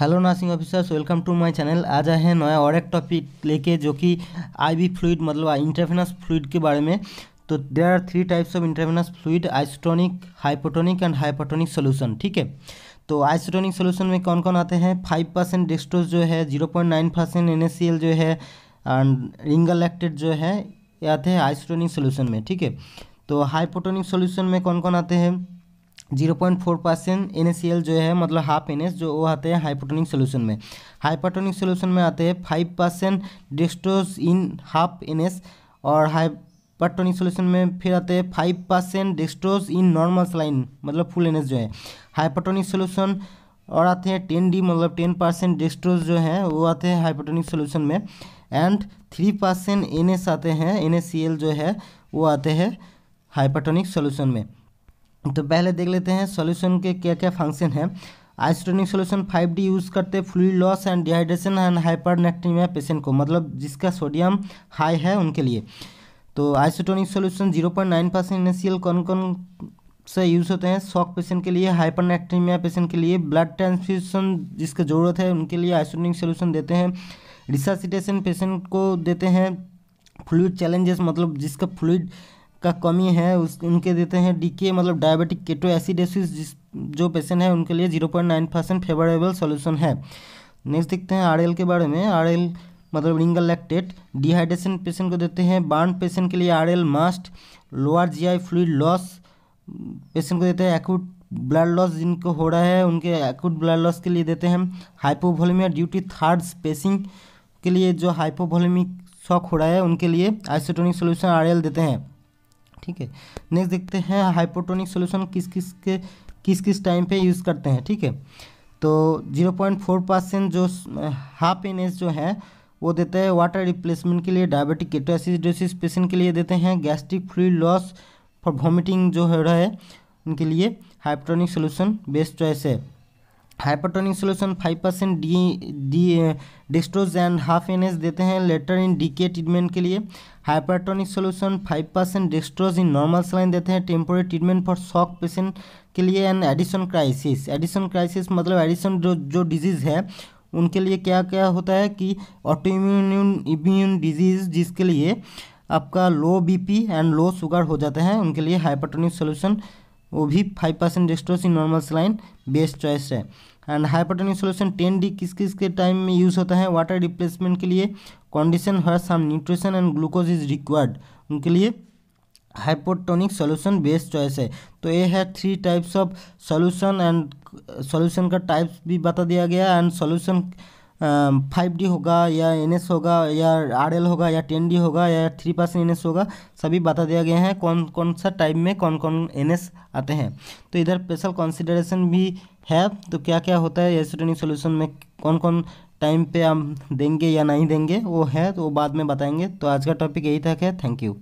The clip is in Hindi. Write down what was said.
hello nursing officers welcome to my channel आज आए हैं नया और एक टॉपिक लेके जो कि आईवी फ्लूड मतलब इंटरफेनस फ्लूड के बारे में तो there are three types of intravenous fluid isotonic hypotonic and hypotonic solution ठीक है तो आइसोटोनिक सोल्यूशन में कौन कौन आते हैं फाइव परसेंट डेस्टोज जो है zero point nine percent N जो है एंड रिंगल एक्टेड जो है ये आते हैं आइसोटोनिक सोल्यूशन में ठीक है तो हाइपोटोनिक सोल्यूशन में कौन कौन आते हैं zero point four percent N जो है मतलब हाफ एन जो वो आते हैं हाइपोटोनिक सोल्यूशन में हाइपोटोनिक सोल्यूशन में आते हैं five percent dextrose in half N और हाइपाटोनिक सोल्यूशन में फिर आते हैं five percent dextrose in normal saline मतलब फुल एन जो है हाइपोटोनिक सोल्यूशन और आते हैं टेन डी मतलब टेन परसेंट डिस्ट्रोज जो है वो आते हैं हाइपोटोनिक सोल्यूशन में एंड थ्री परसेंट एन आते हैं एन जो है वो आते हैं हाइपोटोनिक सोल्यूशन में तो पहले देख लेते हैं सॉल्यूशन के क्या क्या फंक्शन है isotonic solution five D use करते fluid loss and dehydration and hyper hypernatremia patient को मतलब जिसका सोडियम हाई है उनके लिए तो isotonic solution zero point nine percent initial कौन कौन से यूज़ होते हैं शॉक पेशेंट के लिए हाइपर हाइपरनेक्टीमिया पेशेंट के लिए ब्लड ट्रांसफ्यूशन जिसका ज़रूरत है उनके लिए आइसोटोनिक सोल्यूशन देते हैं रिसासीटेशन पेशेंट को देते हैं फ्लूड चैलेंजेस मतलब जिसका फ्लूड का कमी है उस उनके देते हैं डी के मतलब डायबिटिक केटो एसिडेसिस जिस जो पेशेंट है उनके लिए zero point nine percent favourable solution है नेक्स्ट देखते हैं आर के बारे में आर मतलब रिंगल लैक्टेट डिहाइड्रेशन पेशेंट को देते हैं बार्न पेशेंट के लिए R L most lower I fluid loss patient को देते हैं एक्यूट ब्लड लॉस जिनको हो रहा है उनके एक्यूट ब्लड लॉस के लिए देते हैं हाइपोवोलेमिया ड्यूटी थर्ड स्पेसिंग के लिए जो हाइपोवोलेमिक शॉक हो रहा है उनके लिए आइसोटोनिक सोल्यूशन आर देते हैं ठीक है नेक्स्ट देखते हैं हाइपोटोनिक सोल्यूशन किस किस के किस किस टाइम पे यूज़ करते हैं ठीक है तो जीरो पॉइंट फोर परसेंट जो हाफ एन जो है वो देते हैं वाटर रिप्लेसमेंट के लिए डायबिटिक केटोसिडोसिस पेशेंट के लिए देते हैं gastric fluid loss for vomiting जो हो रहा है उनके लिए हाइपोटोनिक सोल्यूशन बेस्ट चॉइस है hypertonic solution five percent D D dextrose and half N देते हैं लेटर इन डी के ट्रीटमेंट के लिए hypertonic solution five percent dextrose in normal saline देते हैं temporary treatment for shock patient के लिए and Addison crisis Addison crisis मतलब एडिशन जो जो डिजीज़ है उनके लिए क्या क्या होता है कि ऑटो इम्यून डिजीज़ जिसके लिए आपका low P and low sugar हो जाता है उनके लिए हाइपरटोनिक सोल्यूशन वो भी five percent in normal saline best choice है and hypotonic solution ten D किस किस के टाइम में यूज़ होता है वाटर रिप्लेसमेंट के लिए कंडीशन हर some nutrition and glucose is required उनके लिए हाइपोटोनिक सॉल्यूशन बेस्ट चॉइस है तो ये है three types of solution and solution का टाइप्स भी बता दिया गया एंड सॉल्यूशन फाइव डी होगा या एन एस होगा या आर एल होगा या टेन डी होगा या थ्री परसेंट एन एस होगा सभी बता दिया गया है कौन कौन सा टाइप में कौन कौन एन एस आते हैं तो इधर स्पेशल कंसिडरेशन भी है तो क्या क्या होता है एसिटोनिक सोल्यूशन में कौन कौन टाइम पे हम देंगे या नहीं देंगे वो है तो वो बाद में बताएंगे तो आज का टॉपिक यही तक है थैंक यू